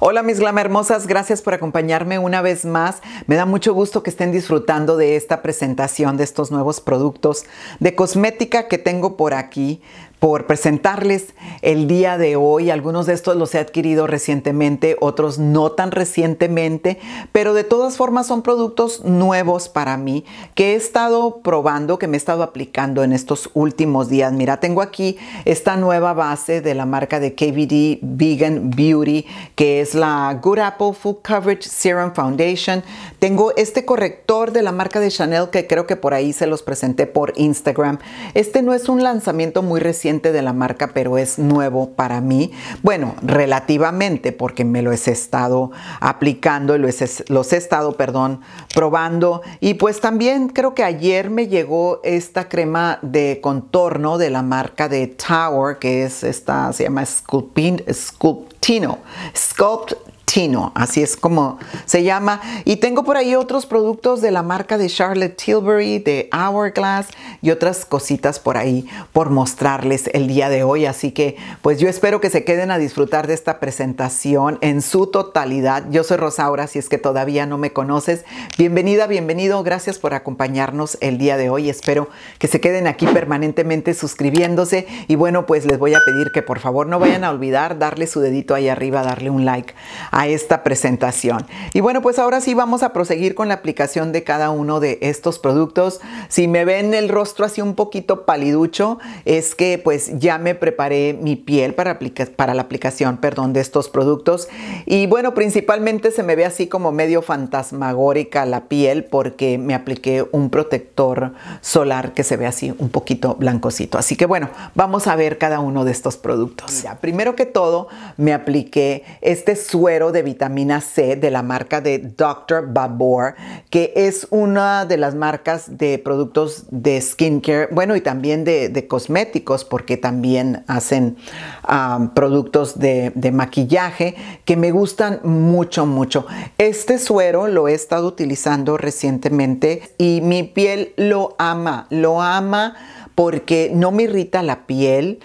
Hola mis glam hermosas, gracias por acompañarme una vez más. Me da mucho gusto que estén disfrutando de esta presentación de estos nuevos productos de cosmética que tengo por aquí por presentarles el día de hoy. Algunos de estos los he adquirido recientemente, otros no tan recientemente, pero de todas formas son productos nuevos para mí que he estado probando, que me he estado aplicando en estos últimos días. Mira, tengo aquí esta nueva base de la marca de KVD Vegan Beauty, que es la Good Apple Full Coverage Serum Foundation. Tengo este corrector de la marca de Chanel que creo que por ahí se los presenté por Instagram. Este no es un lanzamiento muy reciente de la marca, pero es nuevo para mí. Bueno, relativamente, porque me lo he estado aplicando, los he estado, perdón, probando. Y pues también creo que ayer me llegó esta crema de contorno de la marca de Tower, que es esta, se llama Sculpin, Sculptino, Sculpt así es como se llama. Y tengo por ahí otros productos de la marca de Charlotte Tilbury, de Hourglass y otras cositas por ahí por mostrarles el día de hoy. Así que pues yo espero que se queden a disfrutar de esta presentación en su totalidad. Yo soy Rosaura, si es que todavía no me conoces. Bienvenida, bienvenido. Gracias por acompañarnos el día de hoy. Espero que se queden aquí permanentemente suscribiéndose. Y bueno, pues les voy a pedir que por favor no vayan a olvidar darle su dedito ahí arriba, darle un like a esta presentación. Y bueno, pues ahora sí vamos a proseguir con la aplicación de cada uno de estos productos. Si me ven el rostro así un poquito paliducho, es que pues ya me preparé mi piel para, para la aplicación, perdón, de estos productos. Y bueno, principalmente se me ve así como medio fantasmagórica la piel porque me apliqué un protector solar que se ve así un poquito blancosito Así que bueno, vamos a ver cada uno de estos productos. primero que todo me apliqué este suero de vitamina C de la marca de Dr. Babor, que es una de las marcas de productos de skincare, bueno, y también de, cosméticos, porque también hacen um, productos de, de maquillaje que me gustan mucho, mucho. Este suero lo he estado utilizando recientemente y mi piel lo ama, lo ama porque no me irrita la piel,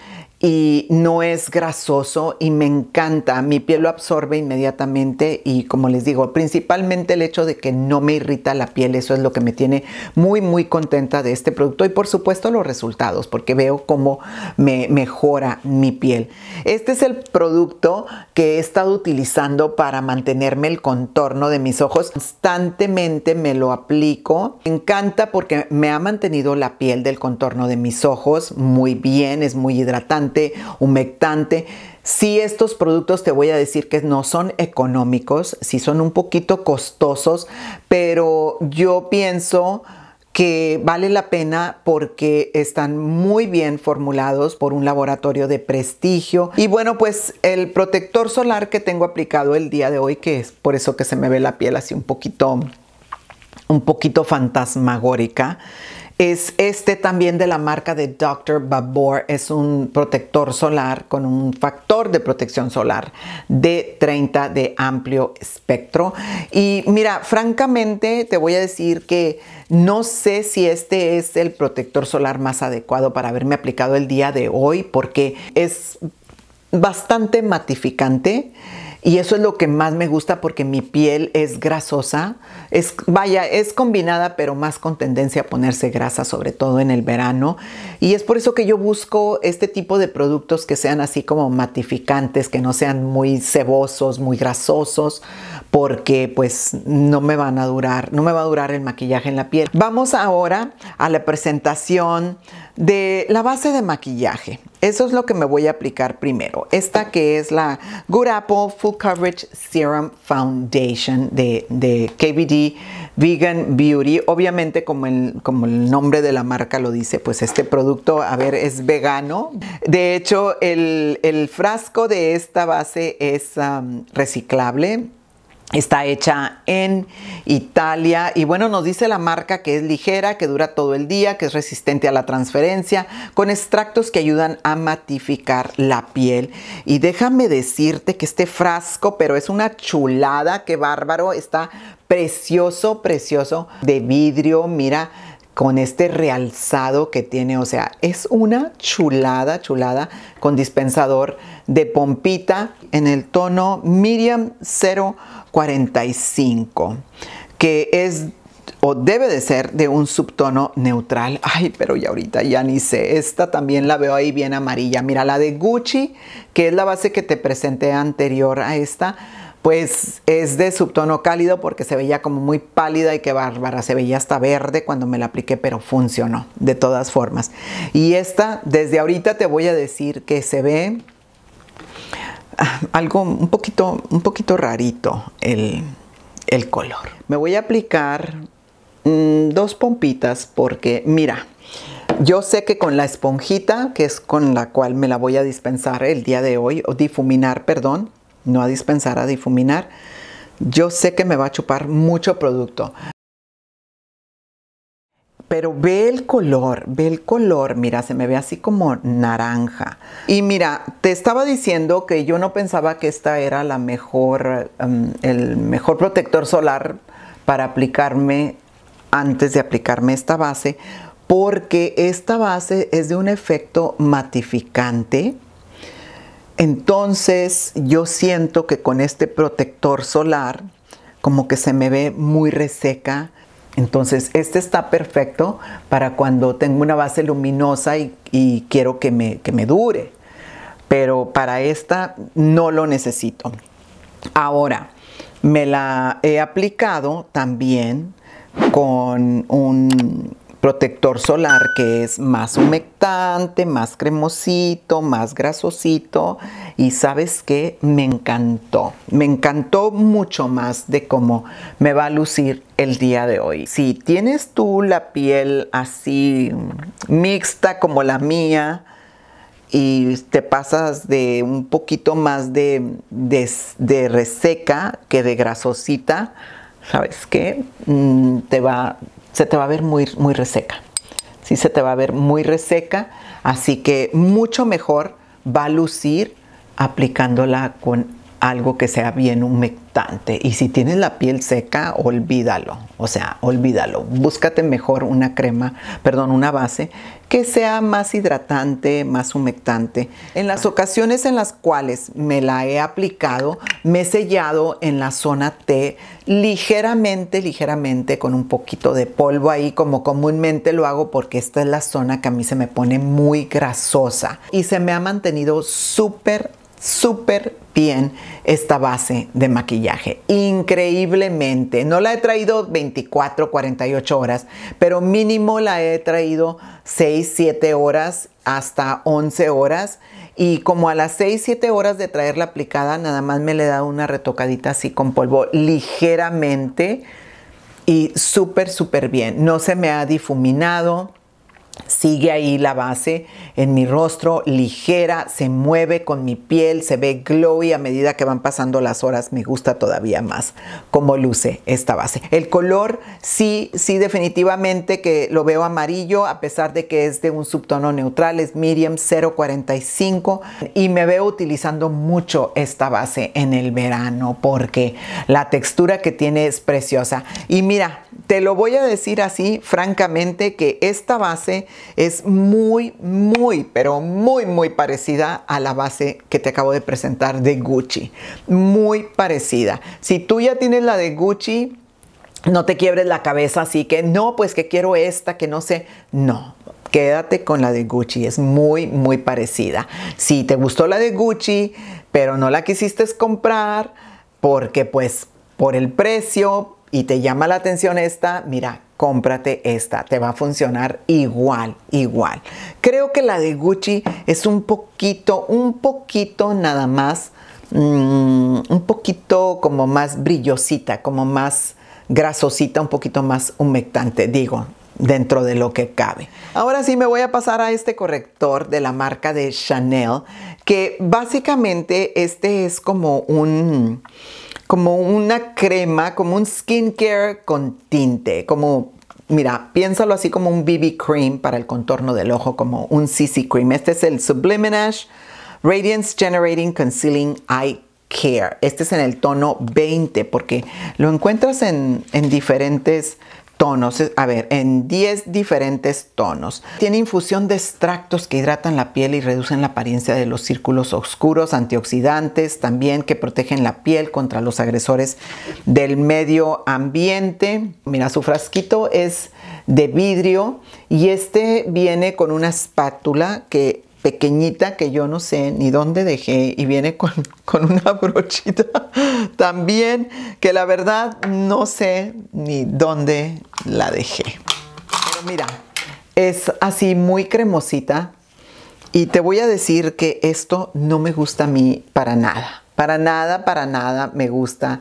y no es grasoso y me encanta. Mi piel lo absorbe inmediatamente y como les digo, principalmente el hecho de que no me irrita la piel, eso es lo que me tiene muy muy contenta de este producto y por supuesto los resultados porque veo cómo me mejora mi piel. Este es el producto que he estado utilizando para mantenerme el contorno de mis ojos. Constantemente me lo aplico. Me encanta porque me ha mantenido la piel del contorno de mis ojos muy bien, es muy hidratante humectante. Si estos productos te voy a decir que no son económicos, si son un poquito costosos, pero yo pienso que vale la pena porque están muy bien formulados por un laboratorio de prestigio. Y bueno, pues el protector solar que tengo aplicado el día de hoy, que es por eso que se me ve la piel así un poquito un poquito fantasmagórica es este también de la marca de Dr. Babor. Es un protector solar con un factor de protección solar de 30 de amplio espectro. Y mira, francamente te voy a decir que no sé si este es el protector solar más adecuado para haberme aplicado el día de hoy porque es bastante matificante y eso es lo que más me gusta porque mi piel es grasosa. Es, vaya, es combinada, pero más con tendencia a ponerse grasa, sobre todo en el verano. Y es por eso que yo busco este tipo de productos que sean así como matificantes, que no sean muy cebosos, muy grasosos, porque pues no me van a durar, no me va a durar el maquillaje en la piel. Vamos ahora a la presentación de la base de maquillaje. Eso es lo que me voy a aplicar primero. Esta que es la Good Apple Full Coverage Serum Foundation de, de KBD Vegan Beauty. Obviamente, como el, nombre de la marca lo dice, pues este producto, a ver, es vegano. De hecho, el, frasco de esta base es um, reciclable Está hecha en Italia y bueno, nos dice la marca que es ligera, que dura todo el día, que es resistente a la transferencia, con extractos que ayudan a matificar la piel. Y déjame decirte que este frasco, pero es una chulada, qué bárbaro, está precioso, precioso de vidrio, mira con este realzado que tiene, o sea, es una chulada, chulada, con dispensador de pompita en el tono Medium 045, que es o debe de ser de un subtono neutral. Ay, pero ya ahorita ya ni sé. Esta también la veo ahí bien amarilla. Mira, la de Gucci, que es la base que te presenté anterior a esta, pues es de subtono cálido porque se veía como muy pálida y que bárbara, se veía hasta verde cuando me la apliqué, pero funcionó de todas formas. Y esta, desde ahorita te voy a decir que se ve ah, algo un poquito, un poquito rarito el, el color. Me voy a aplicar mm, dos pompitas porque, mira, yo sé que con la esponjita, que es con la cual me la voy a dispensar el día de hoy, o difuminar, perdón, no a dispensar, a difuminar, yo sé que me va a chupar mucho producto. Pero ve el color, ve el color, mira, se me ve así como naranja. Y mira, te estaba diciendo que yo no pensaba que esta era la mejor, em, el mejor protector solar para aplicarme antes de aplicarme esta base, porque esta base es de un efecto matificante entonces yo siento que con este protector solar como que se me ve muy reseca. Entonces este está perfecto para cuando tengo una base luminosa y, quiero que me, que me dure. Pero para esta no lo necesito. Ahora, me la he aplicado también con un protector solar que es más humectante, más cremosito, más grasosito y sabes que me encantó, me encantó mucho más de cómo me va a lucir el día de hoy. Si tienes tú la piel así mixta como la mía, y te pasas de un poquito más de, de, reseca que de grasosita, ¿sabes qué? Mm, te va, se te va a ver muy, muy reseca. si se te va a ver muy reseca, así que mucho mejor va a lucir aplicándola con algo que sea bien humectante. Y si tienes la piel seca, olvídalo. O sea, olvídalo. Búscate mejor una crema, perdón, una base que sea más hidratante, más humectante. En las ocasiones en las cuales me la he aplicado, me he sellado en la zona T ligeramente, ligeramente con un poquito de polvo ahí, como comúnmente lo hago porque esta es la zona que a mí se me pone muy grasosa y se me ha mantenido súper súper bien esta base de maquillaje. Increíblemente. No la he traído 24, 48 horas, pero mínimo la he traído 6, 7 horas hasta 11 horas. Y como a las 6, 7 horas de traerla aplicada, nada más me le he dado una retocadita así con polvo ligeramente y súper, súper bien. No se me ha difuminado Sigue ahí la base en mi rostro, ligera, se mueve con mi piel, se ve glowy a medida que van pasando las horas. Me gusta todavía más cómo luce esta base. El color sí, sí definitivamente que lo veo amarillo a pesar de que es de un subtono neutral, es Miriam 045 y me veo utilizando mucho esta base en el verano porque la textura que tiene es preciosa. Y mira, te lo voy a decir así, francamente, que esta base es muy, muy, pero muy, muy parecida a la base que te acabo de presentar de Gucci. Muy parecida. Si tú ya tienes la de Gucci, no te quiebres la cabeza así que no, pues que quiero esta, que no sé. No, quédate con la de Gucci, es muy, muy parecida. Si te gustó la de Gucci, pero no la quisiste comprar, porque pues por el precio, y te llama la atención esta, mira, cómprate esta, te va a funcionar igual, igual. Creo que la de Gucci es un poquito, un poquito nada más, mm, un poquito como más brillosita, como más grasosita, un poquito más humectante, digo, dentro de lo que cabe. Ahora sí me voy a pasar a este corrector de la marca de Chanel, que básicamente este es como un como una crema, como un skincare con tinte, como mira, piénsalo así como un BB cream para el contorno del ojo, como un CC cream. Este es el Subliminash Radiance Generating Concealing Eye Care. Este es en el tono 20 porque lo encuentras en, en diferentes tonos, a ver, en 10 diferentes tonos. Tiene infusión de extractos que hidratan la piel y reducen la apariencia de los círculos oscuros, antioxidantes también que protegen la piel contra los agresores del medio ambiente. Mira, su frasquito es de vidrio y este viene con una espátula que pequeñita que yo no sé ni dónde dejé y viene con, con una brochita también que la verdad no sé ni dónde la dejé. Pero mira, es así muy cremosita y te voy a decir que esto no me gusta a mí para nada. Para nada, para nada me gusta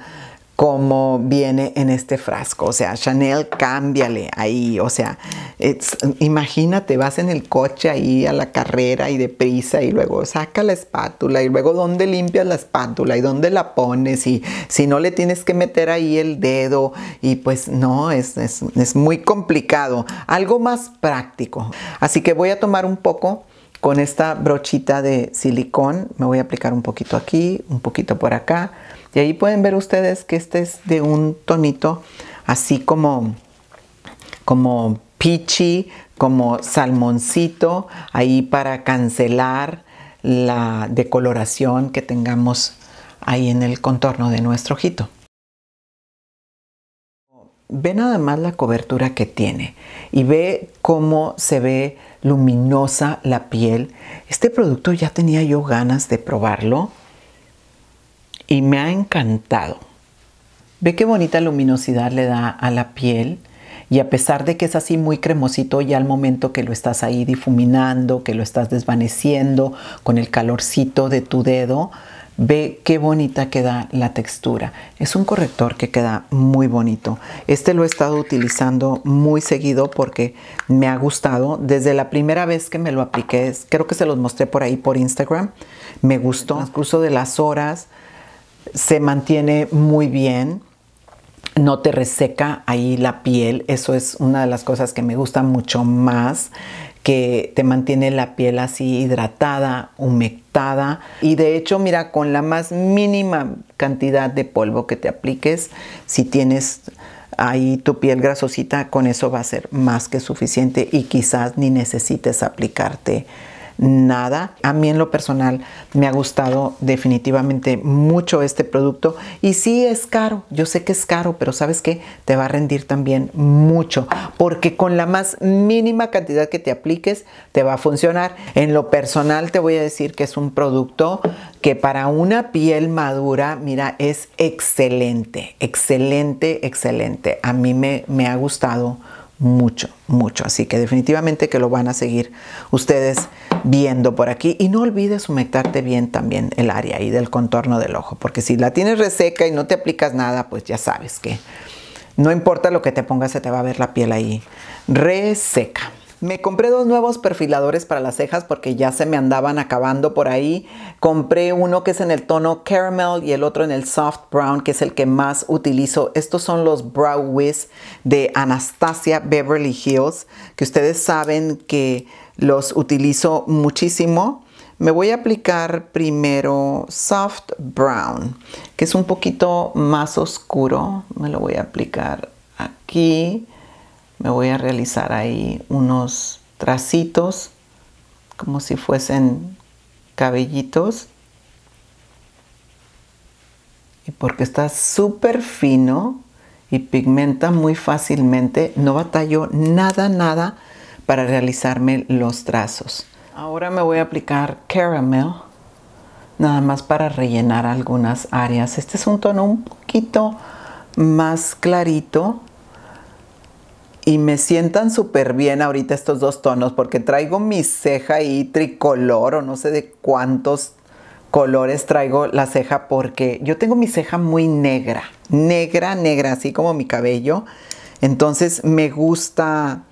como viene en este frasco. O sea, Chanel, cámbiale ahí. O sea, imagínate, vas en el coche ahí a la carrera y deprisa y luego saca la espátula y luego dónde limpias la espátula y dónde la pones y si no le tienes que meter ahí el dedo y pues no, es, es, es muy complicado. Algo más práctico. Así que voy a tomar un poco con esta brochita de silicón. Me voy a aplicar un poquito aquí, un poquito por acá y ahí pueden ver ustedes que este es de un tonito así como, como peachy, como salmoncito, ahí para cancelar la decoloración que tengamos ahí en el contorno de nuestro ojito. Ve nada más la cobertura que tiene y ve cómo se ve luminosa la piel. Este producto ya tenía yo ganas de probarlo y me ha encantado. Ve qué bonita luminosidad le da a la piel y a pesar de que es así muy cremosito ya al momento que lo estás ahí difuminando, que lo estás desvaneciendo con el calorcito de tu dedo, ve qué bonita queda la textura. Es un corrector que queda muy bonito. Este lo he estado utilizando muy seguido porque me ha gustado. Desde la primera vez que me lo apliqué, creo que se los mostré por ahí por Instagram, me gustó. Incluso de las horas se mantiene muy bien, no te reseca ahí la piel, eso es una de las cosas que me gusta mucho más que te mantiene la piel así hidratada, humectada y de hecho mira con la más mínima cantidad de polvo que te apliques, si tienes ahí tu piel grasosita, con eso va a ser más que suficiente y quizás ni necesites aplicarte nada. A mí en lo personal me ha gustado definitivamente mucho este producto y sí es caro, yo sé que es caro, pero sabes que te va a rendir también mucho porque con la más mínima cantidad que te apliques te va a funcionar. En lo personal te voy a decir que es un producto que para una piel madura, mira, es excelente, excelente, excelente. A mí me, me ha gustado mucho, mucho. Así que definitivamente que lo van a seguir ustedes viendo por aquí. Y no olvides humectarte bien también el área ahí del contorno del ojo, porque si la tienes reseca y no te aplicas nada, pues ya sabes que no importa lo que te pongas, se te va a ver la piel ahí reseca. Me compré dos nuevos perfiladores para las cejas porque ya se me andaban acabando por ahí. Compré uno que es en el tono caramel y el otro en el soft brown, que es el que más utilizo. Estos son los Brow Wiz de Anastasia Beverly Hills, que ustedes saben que los utilizo muchísimo. Me voy a aplicar primero Soft Brown, que es un poquito más oscuro. Me lo voy a aplicar aquí me voy a realizar ahí unos tracitos como si fuesen cabellitos. Y porque está súper fino y pigmenta muy fácilmente, no batalló nada, nada para realizarme los trazos. Ahora me voy a aplicar caramel, nada más para rellenar algunas áreas. Este es un tono un poquito más clarito y me sientan súper bien ahorita estos dos tonos porque traigo mi ceja ahí tricolor o no sé de cuántos colores traigo la ceja porque yo tengo mi ceja muy negra, negra, negra, así como mi cabello. Entonces me gusta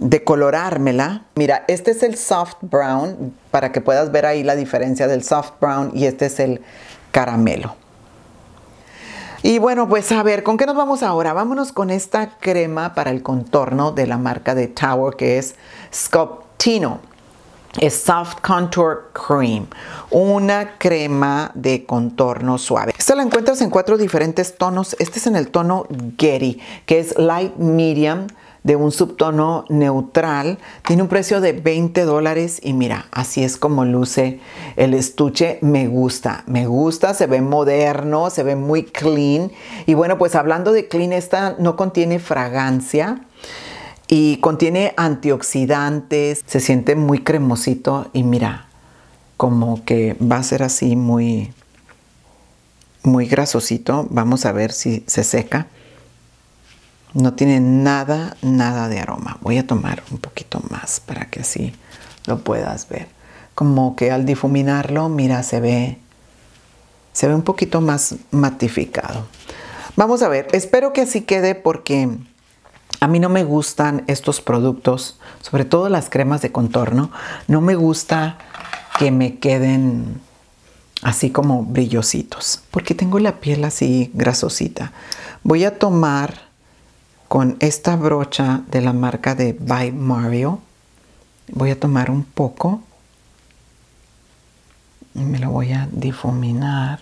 decolorármela. Mira, este es el soft brown para que puedas ver ahí la diferencia del soft brown y este es el caramelo. Y bueno, pues a ver, ¿con qué nos vamos ahora? Vámonos con esta crema para el contorno de la marca de Tower que es Sculptino. Es Soft Contour Cream, una crema de contorno suave. Esta la encuentras en cuatro diferentes tonos. Este es en el tono Getty, que es Light Medium, de un subtono neutral. Tiene un precio de 20 dólares y mira, así es como luce el estuche. Me gusta, me gusta, se ve moderno, se ve muy clean. Y bueno, pues hablando de clean, esta no contiene fragancia y contiene antioxidantes. Se siente muy cremosito y mira, como que va a ser así muy muy grasosito. Vamos a ver si se seca. No tiene nada, nada de aroma. Voy a tomar un poquito más para que así lo puedas ver. Como que al difuminarlo, mira, se ve, se ve un poquito más matificado. Vamos a ver, espero que así quede porque a mí no me gustan estos productos, sobre todo las cremas de contorno. No me gusta que me queden así como brillositos, porque tengo la piel así grasosita. Voy a tomar con esta brocha de la marca de By Mario. Voy a tomar un poco y me lo voy a difuminar.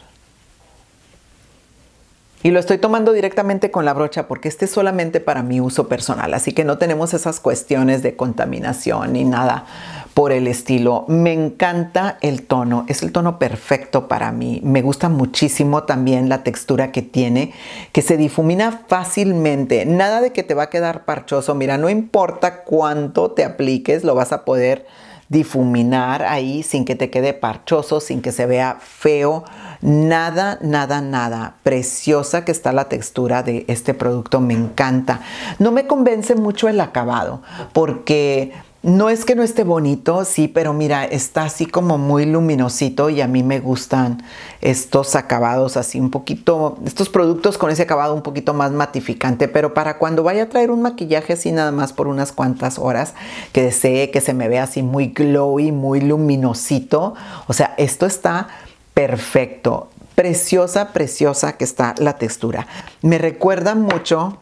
Y lo estoy tomando directamente con la brocha porque este es solamente para mi uso personal, así que no tenemos esas cuestiones de contaminación ni nada por el estilo. Me encanta el tono, es el tono perfecto para mí. Me gusta muchísimo también la textura que tiene, que se difumina fácilmente. Nada de que te va a quedar parchoso. Mira, no importa cuánto te apliques, lo vas a poder difuminar ahí sin que te quede parchoso, sin que se vea feo. Nada, nada, nada. Preciosa que está la textura de este producto. Me encanta. No me convence mucho el acabado porque no es que no esté bonito, sí, pero mira, está así como muy luminosito y a mí me gustan estos acabados así un poquito, estos productos con ese acabado un poquito más matificante, pero para cuando vaya a traer un maquillaje así nada más por unas cuantas horas, que desee que se me vea así muy glowy, muy luminosito, o sea, esto está perfecto. Preciosa, preciosa que está la textura. Me recuerda mucho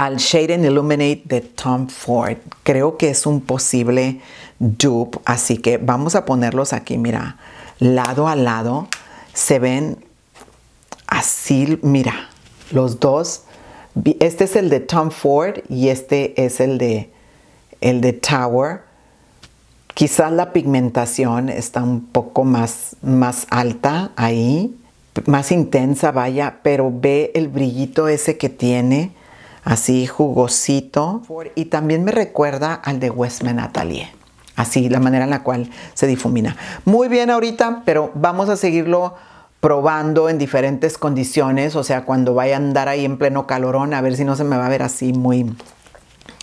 al Shade and Illuminate de Tom Ford. Creo que es un posible dupe, así que vamos a ponerlos aquí, mira, lado a lado. Se ven así, mira, los dos. Este es el de Tom Ford y este es el de, el de Tower. Quizás la pigmentación está un poco más, más alta ahí, más intensa, vaya, pero ve el brillito ese que tiene así jugosito. Y también me recuerda al de Westman Atelier. Así, la manera en la cual se difumina. Muy bien ahorita, pero vamos a seguirlo probando en diferentes condiciones. O sea, cuando vaya a andar ahí en pleno calorón, a ver si no se me va a ver así muy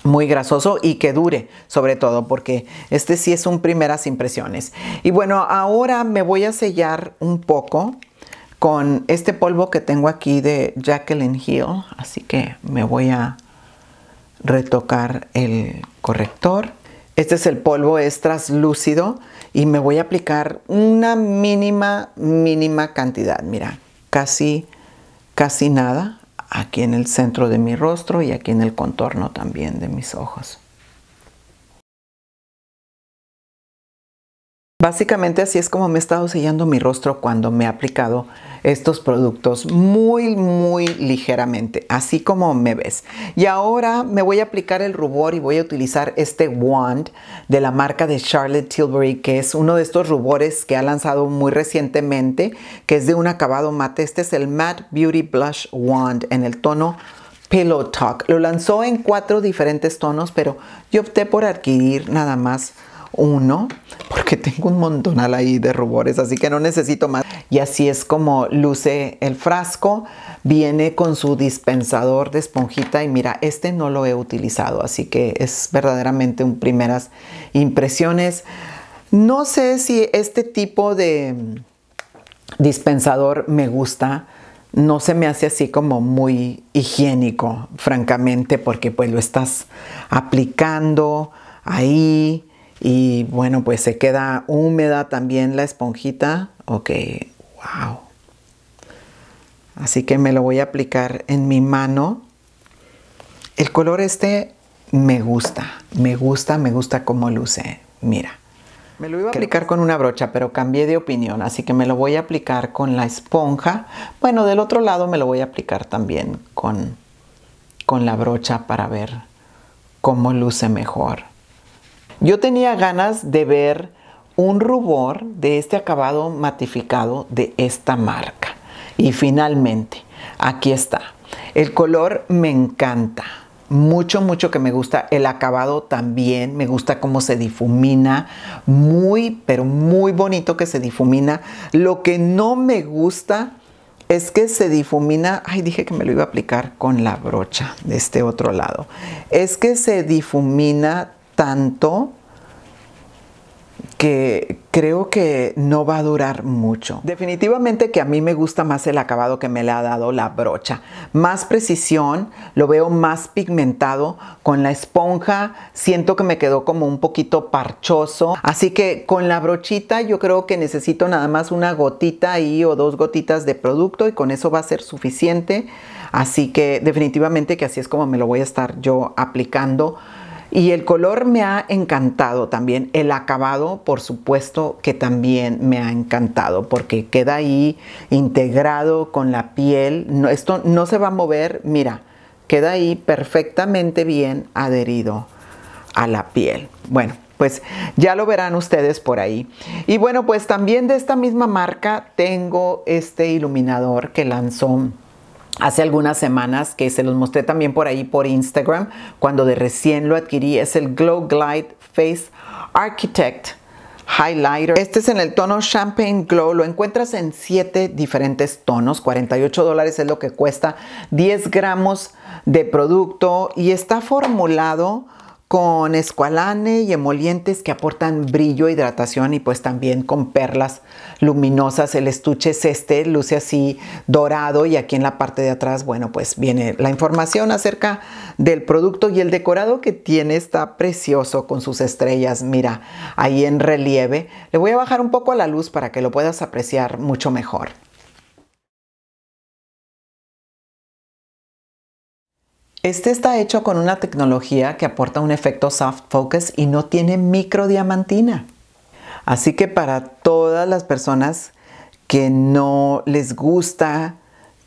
muy grasoso y que dure sobre todo porque este sí es un primeras impresiones y bueno ahora me voy a sellar un poco con este polvo que tengo aquí de Jacqueline Hill. Así que me voy a retocar el corrector. Este es el polvo, es traslúcido y me voy a aplicar una mínima, mínima cantidad. Mira, casi, casi nada aquí en el centro de mi rostro y aquí en el contorno también de mis ojos. Básicamente así es como me he estado sellando mi rostro cuando me he aplicado estos productos muy muy ligeramente, así como me ves. Y ahora me voy a aplicar el rubor y voy a utilizar este wand de la marca de Charlotte Tilbury, que es uno de estos rubores que ha lanzado muy recientemente, que es de un acabado mate. Este es el Matte Beauty Blush Wand en el tono Pillow Talk. Lo lanzó en cuatro diferentes tonos, pero yo opté por adquirir nada más uno, porque tengo un montonal ahí de rubores, así que no necesito más. Y así es como luce el frasco. Viene con su dispensador de esponjita y mira, este no lo he utilizado, así que es verdaderamente un primeras impresiones. No sé si este tipo de dispensador me gusta no se me hace así como muy higiénico, francamente, porque pues lo estás aplicando ahí y bueno, pues se queda húmeda también la esponjita. Ok, wow. Así que me lo voy a aplicar en mi mano. El color este me gusta, me gusta, me gusta cómo luce. Mira. Me lo iba a aplicar con una brocha, pero cambié de opinión, así que me lo voy a aplicar con la esponja. Bueno, del otro lado me lo voy a aplicar también con, con la brocha para ver cómo luce mejor. Yo tenía ganas de ver un rubor de este acabado matificado de esta marca. Y finalmente, aquí está. El color me encanta. Mucho, mucho que me gusta. El acabado también. Me gusta cómo se difumina. Muy, pero muy bonito que se difumina. Lo que no me gusta es que se difumina, ay dije que me lo iba a aplicar con la brocha de este otro lado, es que se difumina tanto que creo que no va a durar mucho. Definitivamente que a mí me gusta más el acabado que me le ha dado la brocha. Más precisión, lo veo más pigmentado. Con la esponja siento que me quedó como un poquito parchoso. Así que con la brochita yo creo que necesito nada más una gotita ahí o dos gotitas de producto y con eso va a ser suficiente. Así que definitivamente que así es como me lo voy a estar yo aplicando y el color me ha encantado también. El acabado, por supuesto, que también me ha encantado porque queda ahí integrado con la piel. esto no se va a mover, mira, queda ahí perfectamente bien adherido a la piel. Bueno, pues ya lo verán ustedes por ahí. Y bueno, pues también de esta misma marca tengo este iluminador que lanzó hace algunas semanas que se los mostré también por ahí por Instagram cuando de recién lo adquirí es el Glow Glide Face Architect Highlighter. Este es en el tono Champagne Glow. Lo encuentras en 7 diferentes tonos. 48 dólares es lo que cuesta. 10 gramos de producto. Y está formulado con escualane y emolientes que aportan brillo, hidratación y pues también con perlas luminosas. El estuche es este, luce así dorado y aquí en la parte de atrás, bueno, pues viene la información acerca del producto y el decorado que tiene está precioso con sus estrellas, mira, ahí en relieve. Le voy a bajar un poco a la luz para que lo puedas apreciar mucho mejor. Este está hecho con una tecnología que aporta un efecto soft focus y no tiene microdiamantina. Así que para todas las personas que no les gusta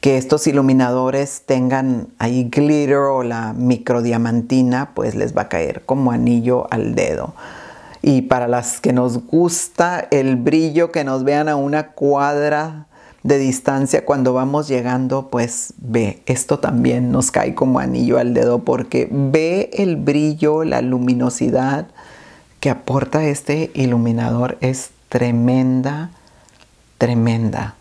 que estos iluminadores tengan ahí glitter o la microdiamantina, pues les va a caer como anillo al dedo. Y para las que nos gusta el brillo que nos vean a una cuadra de distancia cuando vamos llegando, pues ve, esto también nos cae como anillo al dedo porque ve el brillo, la luminosidad que aporta este iluminador es tremenda, tremenda.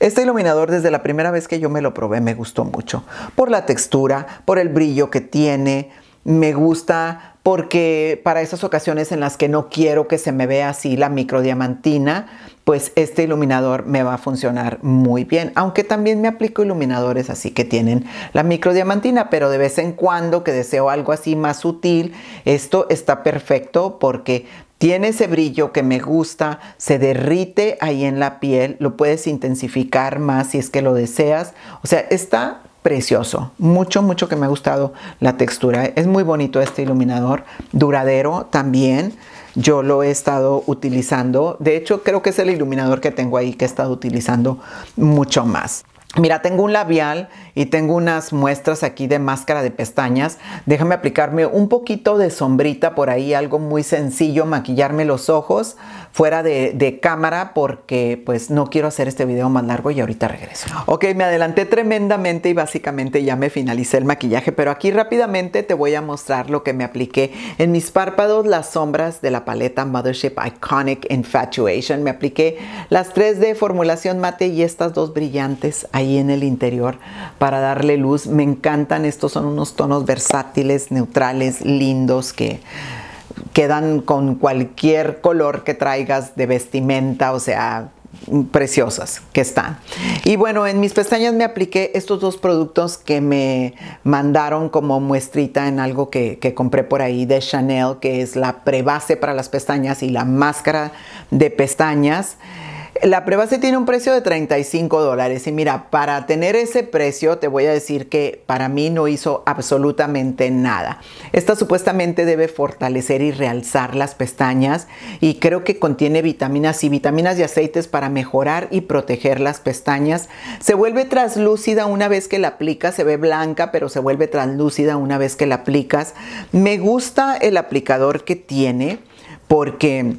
Este iluminador desde la primera vez que yo me lo probé me gustó mucho por la textura, por el brillo que tiene, me gusta porque para esas ocasiones en las que no quiero que se me vea así la microdiamantina, pues este iluminador me va a funcionar muy bien. Aunque también me aplico iluminadores así que tienen la microdiamantina, pero de vez en cuando que deseo algo así más sutil, esto está perfecto porque tiene ese brillo que me gusta, se derrite ahí en la piel, lo puedes intensificar más si es que lo deseas. O sea, está precioso. Mucho, mucho que me ha gustado la textura. Es muy bonito este iluminador. Duradero también. Yo lo he estado utilizando. De hecho, creo que es el iluminador que tengo ahí que he estado utilizando mucho más. Mira, tengo un labial y tengo unas muestras aquí de máscara de pestañas. Déjame aplicarme un poquito de sombrita por ahí, algo muy sencillo, maquillarme los ojos fuera de, cámara porque pues no quiero hacer este video más largo y ahorita regreso. Ok, me adelanté tremendamente y básicamente ya me finalicé el maquillaje, pero aquí rápidamente te voy a mostrar lo que me apliqué en mis párpados, las sombras de la paleta Mothership Iconic Infatuation. Me apliqué las tres de formulación mate y estas dos brillantes ahí en el interior para darle luz. Me encantan, estos son unos tonos versátiles, neutrales, lindos que quedan con cualquier color que traigas de vestimenta, o sea, preciosas que están. Y bueno, en mis pestañas me apliqué estos dos productos que me mandaron como muestrita en algo que, compré por ahí de Chanel, que es la prebase para las pestañas y la máscara de pestañas. La prueba se tiene un precio de 35 dólares y mira, para tener ese precio te voy a decir que para mí no hizo absolutamente nada. Esta supuestamente debe fortalecer y realzar las pestañas y creo que contiene vitaminas y vitaminas y aceites para mejorar y proteger las pestañas. Se vuelve translúcida una vez que la aplicas, se ve blanca pero se vuelve translúcida una vez que la aplicas. Me gusta el aplicador que tiene porque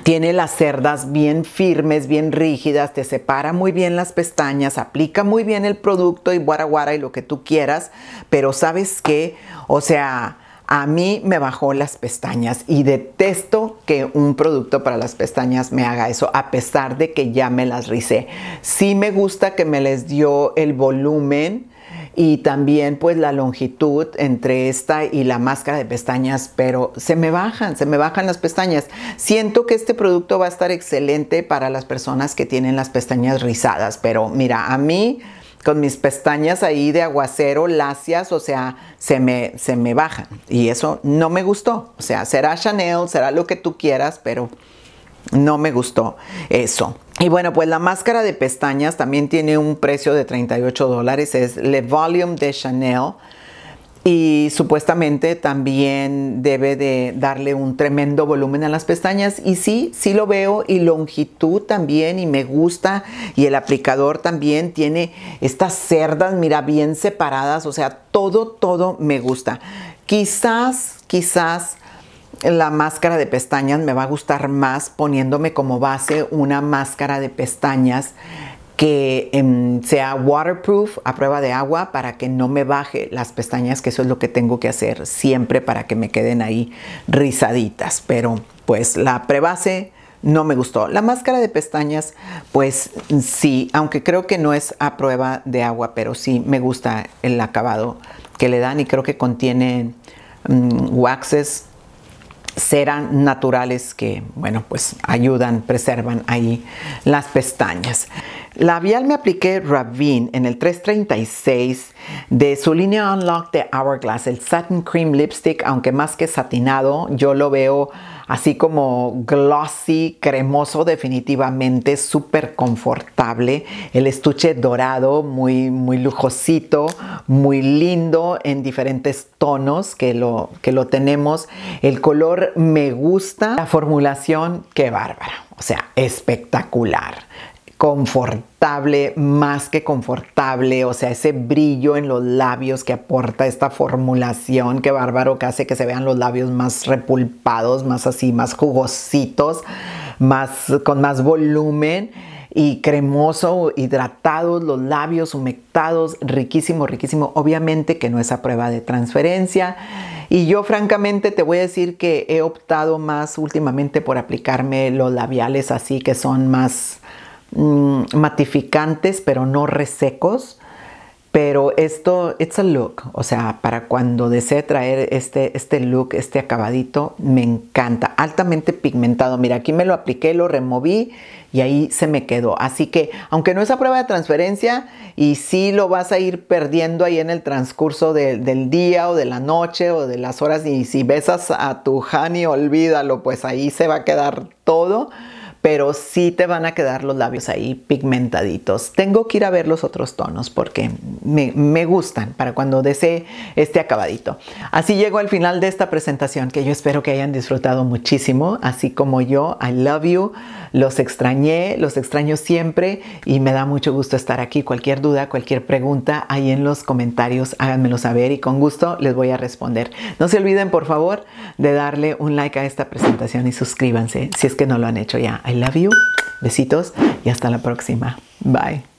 tiene las cerdas bien firmes, bien rígidas, te separa muy bien las pestañas, aplica muy bien el producto y guaraguara y lo que tú quieras, pero sabes qué, o sea, a mí me bajó las pestañas y detesto que un producto para las pestañas me haga eso, a pesar de que ya me las ricé. Sí me gusta que me les dio el volumen y también pues la longitud entre esta y la máscara de pestañas, pero se me bajan, se me bajan las pestañas. Siento que este producto va a estar excelente para las personas que tienen las pestañas rizadas, pero mira, a mí con mis pestañas ahí de aguacero, lacias, o sea, se me, se me bajan. Y eso no me gustó. O sea, será Chanel, será lo que tú quieras, pero no me gustó eso. Y bueno, pues la máscara de pestañas también tiene un precio de 38 dólares. Es Le Volume de Chanel y supuestamente también debe de darle un tremendo volumen a las pestañas y sí, sí lo veo y longitud también y me gusta y el aplicador también tiene estas cerdas, mira, bien separadas, o sea, todo, todo me gusta. Quizás, quizás la máscara de pestañas me va a gustar más poniéndome como base una máscara de pestañas que em, sea waterproof, a prueba de agua, para que no me baje las pestañas, que eso es lo que tengo que hacer siempre para que me queden ahí rizaditas. Pero pues la prebase no me gustó. La máscara de pestañas, pues sí, aunque creo que no es a prueba de agua, pero sí me gusta el acabado que le dan y creo que contiene mm, waxes serán naturales que, bueno, pues ayudan, preservan ahí las pestañas. Labial me apliqué Ravine en el 336 de su línea Unlock de Hourglass, el Satin Cream Lipstick, aunque más que satinado, yo lo veo así como glossy, cremoso, definitivamente súper confortable. El estuche dorado, muy, muy lujosito, muy lindo en diferentes tonos que lo, que lo tenemos. El color me gusta, la formulación, qué bárbara. O sea, espectacular confortable, más que confortable, o sea, ese brillo en los labios que aporta esta formulación, que bárbaro, que hace que se vean los labios más repulpados, más así, más jugositos, más, con más volumen y cremoso, hidratados, los labios humectados, riquísimo, riquísimo. Obviamente que no es a prueba de transferencia. Y yo francamente te voy a decir que he optado más últimamente por aplicarme los labiales así que son más Mm, matificantes, pero no resecos. Pero esto, it's a look, o sea, para cuando desee traer este, este look, este acabadito, me encanta. Altamente pigmentado, mira, aquí me lo apliqué, lo removí y ahí se me quedó. Así que, aunque no es a prueba de transferencia y si lo vas a ir perdiendo ahí en el transcurso del día o de la noche o de las horas y si besas a tu honey, olvídalo, pues ahí se va a quedar todo pero sí te van a quedar los labios ahí pigmentaditos. Tengo que ir a ver los otros tonos porque me, gustan para cuando desee este acabadito. Así llego al final de esta presentación que yo espero que hayan disfrutado muchísimo, así como yo. I love you, los extrañé, los extraño siempre y me da mucho gusto estar aquí. Cualquier duda, cualquier pregunta, ahí en los comentarios háganmelo saber y con gusto les voy a responder. No se olviden, por favor, de darle un like a esta presentación y suscríbanse si es que no lo han hecho ya love you. Besitos y hasta la próxima. Bye.